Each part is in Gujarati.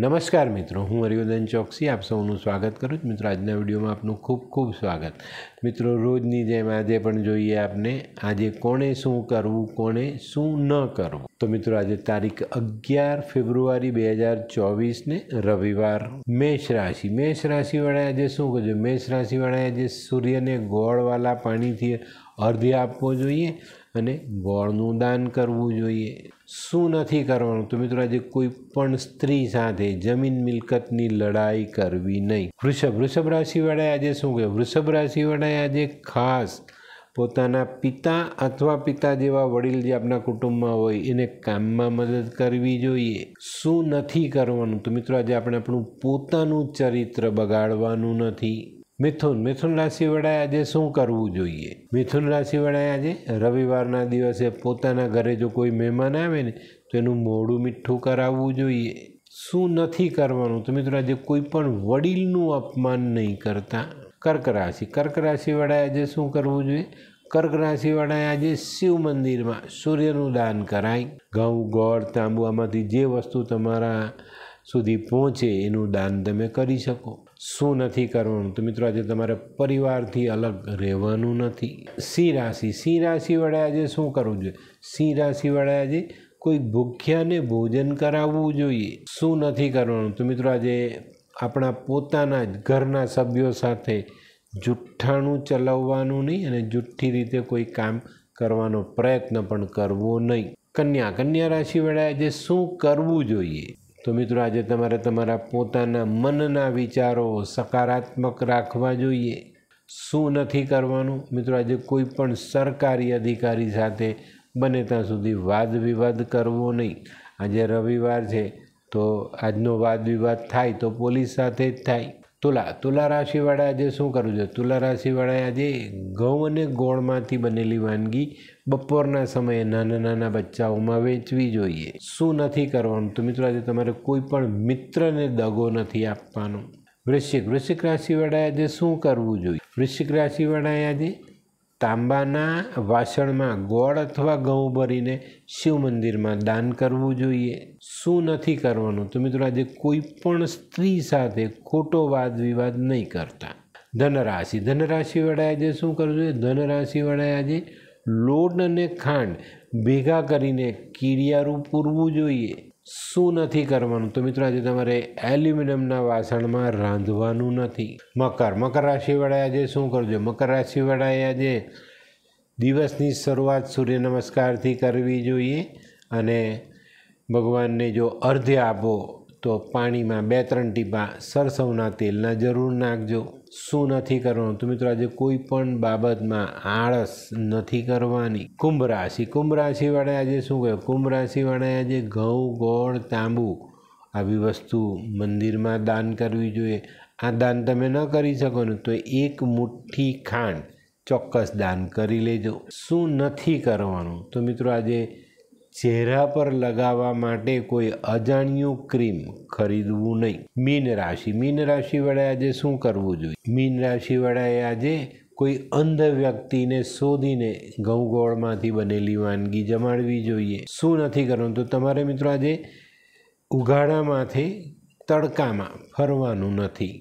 નમસ્કાર મિત્રો હું હરિવર્ધન ચોકસી આપ સૌનું સ્વાગત કરું છું મિત્રો આજના વિડીયોમાં આપનું ખૂબ ખૂબ સ્વાગત મિત્રો રોજની જેમ આજે પણ જોઈએ આપને આજે કોણે શું કરવું કોણે શું ન કરવું તો મિત્રો આજે તારીખ અગિયાર ફેબ્રુઆરી બે હજાર ચોવીસને રવિવાર મેષ રાશિ મેષ રાશિવાળાએ આજે શું કરજો મેષ રાશિવાળાએ આજે સૂર્યને ગોળવાળા પાણીથી અર્ધ આપવો જોઈએ અને ગોળનું દાન કરવું જોઈએ શું નથી કરવાનું તો મિત્રો આજે કોઈ પણ સ્ત્રી સાથે જમીન મિલકતની લડાઈ કરવી નહીં વૃષભ વૃષભ રાશિવાળાએ આજે શું કહ્યું વૃષભ રાશિવાળાએ આજે ખાસ પોતાના પિતા અથવા પિતા જેવા વડીલ જે આપણા કુટુંબમાં હોય એને કામમાં મદદ કરવી જોઈએ શું નથી કરવાનું તો મિત્રો આજે આપણે આપણું પોતાનું ચરિત્ર બગાડવાનું નથી મિથુન મિથુન રાશિવાળાએ આજે શું કરવું જોઈએ મિથુન રાશિવાળાએ આજે રવિવારના દિવસે પોતાના ઘરે જો કોઈ મહેમાન આવે ને તો એનું મોડું મીઠું કરાવવું જોઈએ શું નથી કરવાનું તો મિત્રો આજે કોઈ પણ વડીલનું અપમાન નહીં કરતા કર્ક રાશિ કર્ક રાશિવાળાએ આજે શું કરવું જોઈએ કર્ક રાશિવાળાએ આજે શિવ મંદિરમાં સૂર્યનું દાન કરાય ઘઉં ગોળ તાંબુ આમાંથી જે વસ્તુ તમારા સુધી પહોંચે એનું દાન તમે કરી શકો શું નથી કરવાનું તો મિત્રો આજે તમારે પરિવારથી અલગ રહેવાનું નથી સિંહ રાશિ સિંહ રાશિવાળાએ આજે શું કરવું જોઈએ સિંહ રાશિવાળાએ આજે કોઈ ભૂખ્યાને ભોજન કરાવવું જોઈએ શું નથી કરવાનું તો મિત્રો આજે આપણા પોતાના જ ઘરના સભ્યો સાથે જુઠ્ઠાણું ચલાવવાનું નહીં અને જુઠ્ઠી રીતે કોઈ કામ કરવાનો પ્રયત્ન પણ કરવો નહીં કન્યા કન્યા રાશિ વેળા આજે શું કરવું જોઈએ તો મિત્રો આજે તમારે તમારા પોતાના મનના વિચારો સકારાત્મક રાખવા જોઈએ શું નથી કરવાનું મિત્રો આજે કોઈ પણ સરકારી અધિકારી સાથે બને ત્યાં સુધી વાદ વિવાદ કરવો નહીં આજે રવિવાર છે તો આજનો વાદ વિવાદ થાય તો પોલીસ સાથે જ થાય તુલા તુલા રાશિવાળા આજે શું કરવું જોઈએ તુલા રાશિવાળાએ આજે ઘઉં અને ગોળમાંથી બનેલી વાનગી બપોરના સમયે નાના નાના બચ્ચાઓમાં વેચવી જોઈએ શું નથી કરવાનું તો મિત્રો આજે તમારે કોઈ પણ મિત્રને દગો નથી આપવાનો વૃશ્ચિક વૃશ્ચિક રાશિવાળાએ આજે શું કરવું જોઈએ વૃશ્ચિક રાશિવાળાએ આજે તાંબાના વાસણમાં ગોળ અથવા ઘઉં ભરીને શિવ મંદિરમાં દાન કરવું જોઈએ શું નથી કરવાનું તો મિત્રો આજે કોઈ પણ સ્ત્રી સાથે ખોટો વાદ વિવાદ નહીં કરતા ધનરાશિ ધનરાશિવાળાએ આજે શું કરવું જોઈએ ધનરાશિવાળાએ આજે લોટ અને ખાંડ ભેગા કરીને કીડિયારું પૂરવું જોઈએ શું નથી કરવાનું તો મિત્રો આજે તમારે એલ્યુમિનિયમના વાસણમાં રાંધવાનું નથી મકર મકર રાશિવાળાએ આજે શું કરજો મકર રાશિવાળાએ આજે દિવસની શરૂઆત સૂર્ય નમસ્કારથી કરવી જોઈએ અને ભગવાનને જો અર્ધ્ય આપો તો પાણીમાં બે ત્રણ ટીપા સરસવના તેલના જરૂર નાખજો શું નથી કરવાનું તો મિત્રો આજે કોઈ પણ બાબતમાં આળસ નથી કરવાની કુંભ રાશિ કુંભ રાશિવાળાએ આજે શું કહ્યું કુંભ રાશિવાળાએ આજે ઘઉં ગોળ તાંબુ આવી વસ્તુ મંદિરમાં દાન કરવી જોઈએ આ દાન તમે ન કરી શકો ને તો એક મુઠ્ઠી ખાંડ ચોક્કસ દાન કરી લેજો શું નથી કરવાનું તો મિત્રો આજે ચહેરા પર લગાવવા માટે કોઈ અજાણ્યું ક્રીમ ખરીદવું નહીં મીન રાશિ મીન રાશિવાળાએ આજે શું કરવું જોઈએ મીન રાશિવાળાએ આજે કોઈ અંધ વ્યક્તિને શોધીને ગૌગોળમાંથી બનેલી વાનગી જમાડવી જોઈએ શું નથી કરવાનું તો તમારે મિત્રો આજે ઉઘાડામાંથી તડકામાં ફરવાનું નથી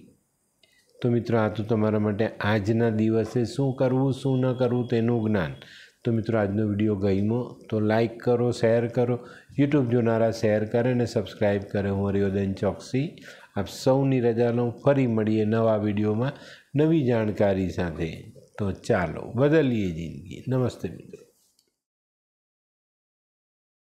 તો મિત્રો આ તો તમારા માટે આજના દિવસે શું કરવું શું ન કરવું તેનું જ્ઞાન તો મિત્રો આજનો વિડીયો ગઈમો તો લાઇક કરો શેર કરો યુટ્યુબ જોનારા શેર કરે અને સબસ્ક્રાઈબ કરે હું હરિયોદન ચોકસી આપ સૌની રજા લઉં ફરી મળીએ નવા વિડીયોમાં નવી જાણકારી સાથે તો ચાલો બદલીએ જિંદગી નમસ્તે મિત્રો